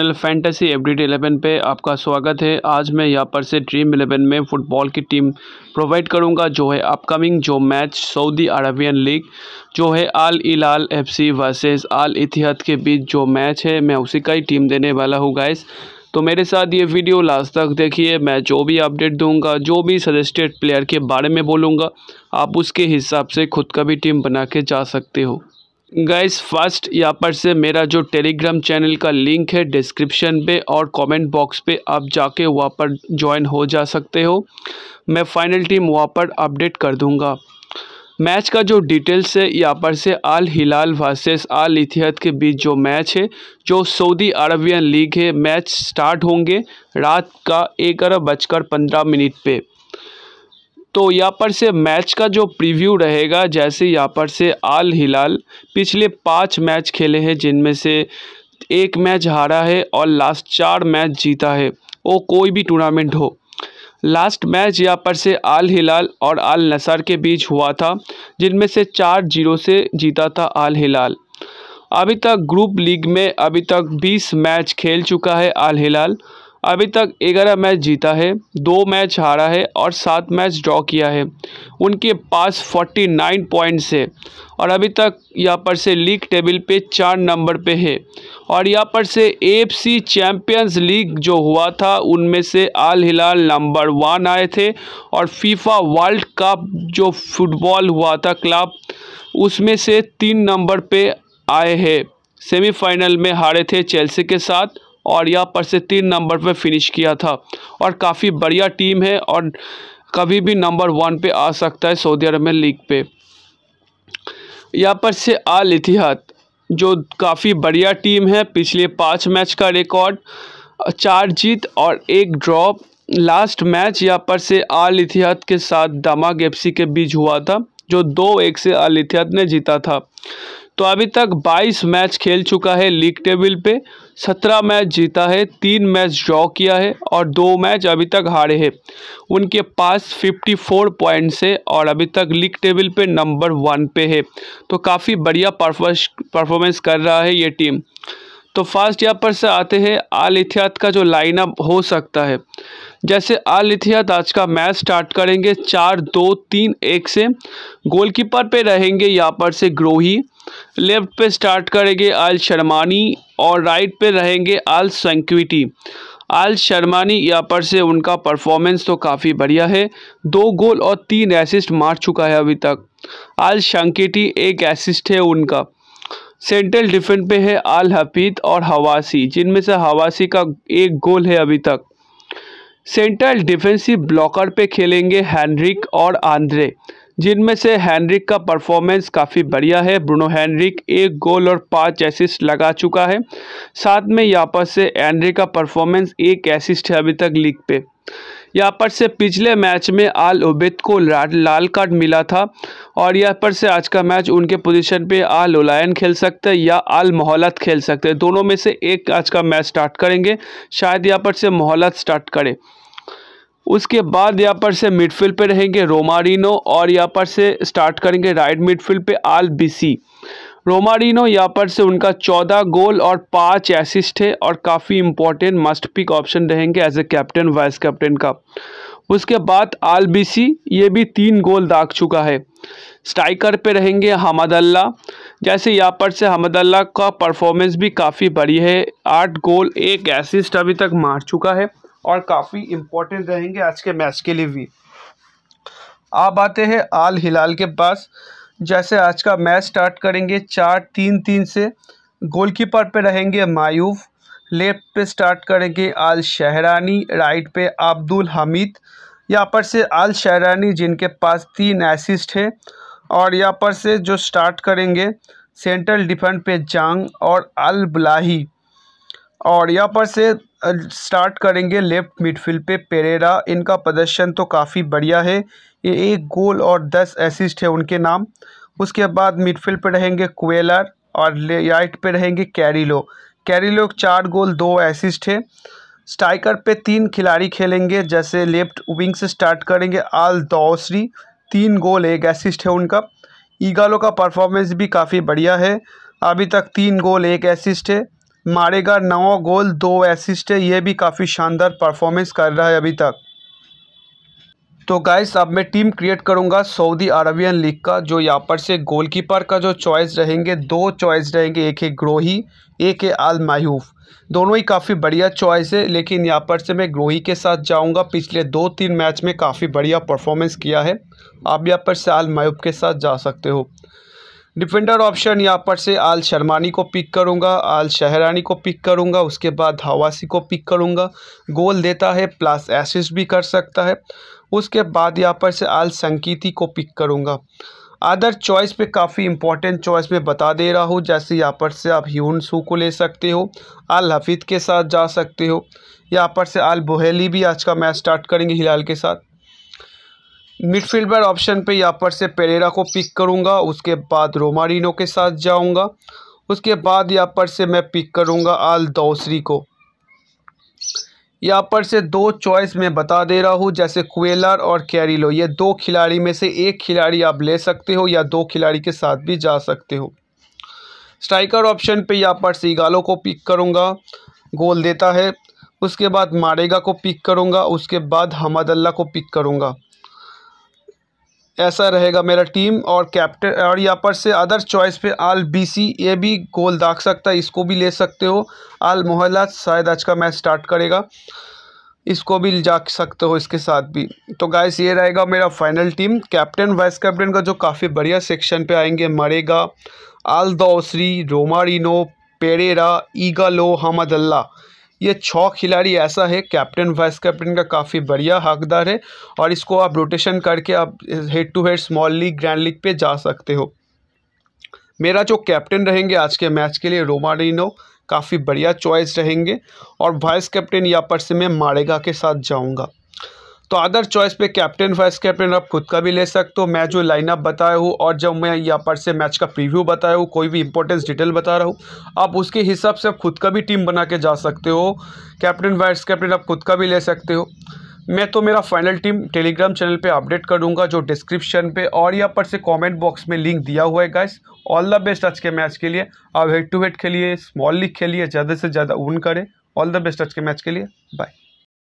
channel fantasy day eleven पे आपका स्वागत है आज मैं यहाँ पर से ड्रीम इलेवन में फ़ुटबॉल की टीम प्रोवाइड करूँगा जो है अपकमिंग जो मैच सऊदी अरबियन लीग जो है आल इलाल एफसी वर्सेस आल इतिहाद के बीच जो मैच है मैं उसी का ही टीम देने वाला हूँ गाइस तो मेरे साथ ये वीडियो लास्ट तक देखिए मैं जो भी अपडेट दूँगा जो भी सजेस्टेड प्लेयर के बारे में बोलूँगा आप उसके हिसाब से खुद का भी टीम बना के जा सकते हो गैस फर्स्ट यहाँ पर से मेरा जो टेलीग्राम चैनल का लिंक है डिस्क्रिप्शन पे और कमेंट बॉक्स पे आप जाके वहाँ पर ज्वाइन हो जा सकते हो मैं फाइनल टीम वहाँ पर अपडेट कर दूँगा मैच का जो डिटेल्स है यहाँ पर से आल हिलाल वर्सेस आल इतिहाद के बीच जो मैच है जो सऊदी अरबियन लीग है मैच स्टार्ट होंगे रात का एक अरब बजकर पंद्रह मिनट पे तो यहाँ पर से मैच का जो प्रीव्यू रहेगा जैसे यहाँ पर से आल हिलाल पिछले पाँच मैच खेले हैं जिनमें से एक मैच हारा है और लास्ट चार मैच जीता है वो कोई भी टूर्नामेंट हो लास्ट मैच यहाँ पर से आल हिलाल और आल नसर के बीच हुआ था जिनमें से चार जीरो से जीता था आल हिलाल अभी तक ग्रुप लीग में अभी तक बीस मैच खेल चुका है आल हिलाल अभी तक ग्यारह मैच जीता है दो मैच हारा है और सात मैच ड्रॉ किया है उनके पास 49 पॉइंट्स है और अभी तक यहाँ पर से लीग टेबल पे चार नंबर पे है और यहाँ पर से एफ चैम्पियंस लीग जो हुआ था उनमें से आल हिलाल नंबर वन आए थे और फीफा वर्ल्ड कप जो फुटबॉल हुआ था क्लब उसमें से तीन नंबर पे आए हैं सेमीफाइनल में हारे थे चेल्सी के साथ और यहाँ पर से तीन नंबर पर फिनिश किया था और काफ़ी बढ़िया टीम है और कभी भी नंबर वन पे आ सकता है सऊदी अरब में लीग पे यहाँ पर से आल इतिहाद जो काफ़ी बढ़िया टीम है पिछले पाँच मैच का रिकॉर्ड चार जीत और एक ड्रॉप लास्ट मैच यहाँ पर से आल इतिहाद के साथ दमा गेपसी के बीच हुआ था जो दो एक से आल इतिहाद ने जीता था तो अभी तक 22 मैच खेल चुका है लीग टेबल पे 17 मैच जीता है तीन मैच ड्रॉ किया है और दो मैच अभी तक हारे हैं उनके पास 54 पॉइंट्स है और अभी तक लीग टेबल पे नंबर वन पे है तो काफ़ी बढ़िया परफॉर्मेंस कर रहा है ये टीम तो फास्ट यहाँ पर से आते हैं आल इतिहात का जो लाइनअप हो सकता है जैसे आल इतिहात आज का मैच स्टार्ट करेंगे चार दो तीन एक से गोलकीपर पे रहेंगे यहाँ पर से ग्रोही लेफ्ट पे स्टार्ट करेंगे आल शर्मानी और राइट पे रहेंगे आल संक्विटी आल शर्मानी यहाँ पर से उनका परफॉर्मेंस तो काफ़ी बढ़िया है दो गोल और तीन एसिस्ट मार चुका है अभी तक आल शंकेटी एक एसिस्ट है उनका सेंट्रल डिफेंस पे है आल हफीद और हवासी जिनमें से हवासी का एक गोल है अभी तक सेंट्रल डिफेंसिव ब्लॉकर पे खेलेंगे हैंड्रिक और आंद्रे जिनमें से हैंनरिक का परफॉर्मेंस काफ़ी बढ़िया है ब्रूनो हैंनरिक एक गोल और पांच एसिस्ट लगा चुका है साथ में यहाँ पर से हैंनरिक का परफॉर्मेंस एक एसिस्ट है अभी तक लीग पे यहाँ पर से पिछले मैच में आल ओबेद को लाल कार्ड मिला था और यहाँ पर से आज का मैच उनके पोजीशन पे आल उलायन खेल सकते हैं या आल मोहलत खेल सकते हैं दोनों में से एक आज का मैच स्टार्ट करेंगे शायद यहाँ पर से मोहलत स्टार्ट करें उसके बाद यहाँ पर से मिडफील्ड पे रहेंगे रोमारिनो और यहाँ पर से स्टार्ट करेंगे राइट मिडफील्ड पे आल बीसी रोमारिनो यहाँ पर से उनका चौदह गोल और पाँच एसिस्ट है और काफ़ी इंपॉर्टेंट मस्ट पिक ऑप्शन रहेंगे as a captain vice captain का उसके बाद आल बीसी ये भी तीन गोल दाग चुका है स्ट्राइकर पे रहेंगे हमदल्ला जैसे यहाँ पर से हमदल्ला का परफॉर्मेंस भी काफ़ी बढ़िया है आठ गोल एक एसिस्ट अभी तक मार चुका है और काफ़ी इम्पोर्टेंट रहेंगे आज के मैच के लिए भी आप आते हैं आल हिलाल के पास जैसे आज का मैच स्टार्ट करेंगे चार तीन तीन से गोलकीपर पे रहेंगे मायूव लेफ्ट पे स्टार्ट करेंगे आल शहरानी राइट पे अब्दुल हमीद यहाँ पर से आल शहरानी जिनके पास तीन असिस्ट है और यहाँ पर से जो स्टार्ट करेंगे सेंट्रल डिफेंस पे जांग और अल बलाही और यहाँ पर से स्टार्ट करेंगे लेफ्ट मिडफील्ड पे पेरेरा इनका प्रदर्शन तो काफ़ी बढ़िया है ये एक गोल और दस असिस्ट है उनके नाम उसके बाद मिडफील्ड पे रहेंगे कुएलर और राइट पे रहेंगे कैरिलो कैरिलो चार गोल दो असिस्ट है स्ट्राइकर पे तीन खिलाड़ी खेलेंगे जैसे लेफ्ट विंग से स्टार्ट करेंगे आल दौसरी तीन गोल एक असिस्ट है उनका ईगालो का परफॉर्मेंस भी काफ़ी बढ़िया है अभी तक तीन गोल एक असिस्ट है मारेगा नौ गोल दो एसिस्ट है ये भी काफ़ी शानदार परफॉर्मेंस कर रहा है अभी तक तो गाइस अब मैं टीम क्रिएट करूंगा सऊदी अरबियन लीग का जो यहाँ पर से गोलकीपर का जो चॉइस रहेंगे दो चॉइस रहेंगे एक है ग्रोही एक है आल मायूफ दोनों ही काफ़ी बढ़िया चॉइस है लेकिन यहाँ पर से मैं ग्रोही के साथ जाऊंगा पिछले दो तीन मैच में काफ़ी बढ़िया परफॉर्मेंस किया है आप यहाँ पर से आल मायूफ के साथ जा सकते हो डिफेंडर ऑप्शन यहाँ पर से आल शर्मानी को पिक करूँगा आल शहरानी को पिक करूँगा उसके बाद हवासी को पिक करूँगा गोल देता है प्लस एसिस्ट भी कर सकता है उसके बाद यहाँ पर से आल संकीति को पिक करूँगा अदर चॉइस पे काफ़ी इंपॉर्टेंट चॉइस में बता दे रहा हूँ जैसे यहाँ पर से आप ह्यून सू को ले सकते हो आल हफीद के साथ जा सकते हो यहाँ पर से आल बोहेली भी आज का मैच स्टार्ट करेंगे हिलाल के साथ मिडफील्डर ऑप्शन पे यहाँ पर से पेरेरा को पिक करूँगा उसके बाद रोमारिनो के साथ जाऊँगा उसके बाद यहाँ पर से मैं पिक करूँगा आल दौसरी को यहाँ पर से दो चॉइस मैं बता दे रहा हूँ जैसे कुएलर और कैरिलो ये दो खिलाड़ी में से एक खिलाड़ी आप ले सकते हो या दो खिलाड़ी के साथ भी जा सकते हो स्ट्राइकर ऑप्शन पे यहाँ पर सीगालो को पिक करूँगा गोल देता है उसके बाद मारेगा को पिक करूँगा उसके बाद हमदल्ला को पिक करूँगा ऐसा रहेगा मेरा टीम और कैप्टन और यहाँ पर से अदर चॉइस पे आल बीसी ये भी गोल दाग सकता है इसको भी ले सकते हो आल मोहल्ला शायद आज का मैच स्टार्ट करेगा इसको भी जा सकते हो इसके साथ भी तो गाइस ये रहेगा मेरा final team captain vice captain का जो काफ़ी बढ़िया सेक्शन पे आएंगे मरेगा आल दौसरी रोमारिनो पेरेरा ईगालो हमदल्ला ये छः खिलाड़ी ऐसा है कैप्टन वाइस कैप्टन का काफ़ी बढ़िया हकदार है और इसको आप रोटेशन करके आप head to head small league grand league पे जा सकते हो मेरा जो कैप्टन रहेंगे आज के मैच के लिए रोमारिनो काफ़ी बढ़िया चॉइस रहेंगे और वाइस कैप्टन यहाँ पर से मैं मारेगा के साथ जाऊँगा तो अदर चॉइस पे कैप्टन वाइस कैप्टन आप खुद का भी ले सकते हो मैं जो लाइनअप बताया हूँ और जब मैं यहाँ पर से मैच का प्रीव्यू बताया हूँ कोई भी इंपॉर्टेंस डिटेल बता रहा हूँ आप उसके हिसाब से आप खुद का भी टीम बना के जा सकते हो कैप्टन वाइस कैप्टन आप खुद का भी ले सकते हो मैं तो मेरा फाइनल टीम टेलीग्राम चैनल पे अपडेट कर दूंगा जो डिस्क्रिप्शन पे और यहाँ पर से कमेंट बॉक्स में लिंक दिया हुआ है गाइस ऑल द बेस्ट आज के मैच के लिए आप हेड टू हेड खेलिए स्मॉल लीग खेलिए ज़्यादा से ज़्यादा उन करें ऑल द बेस्ट आज के मैच के लिए बाय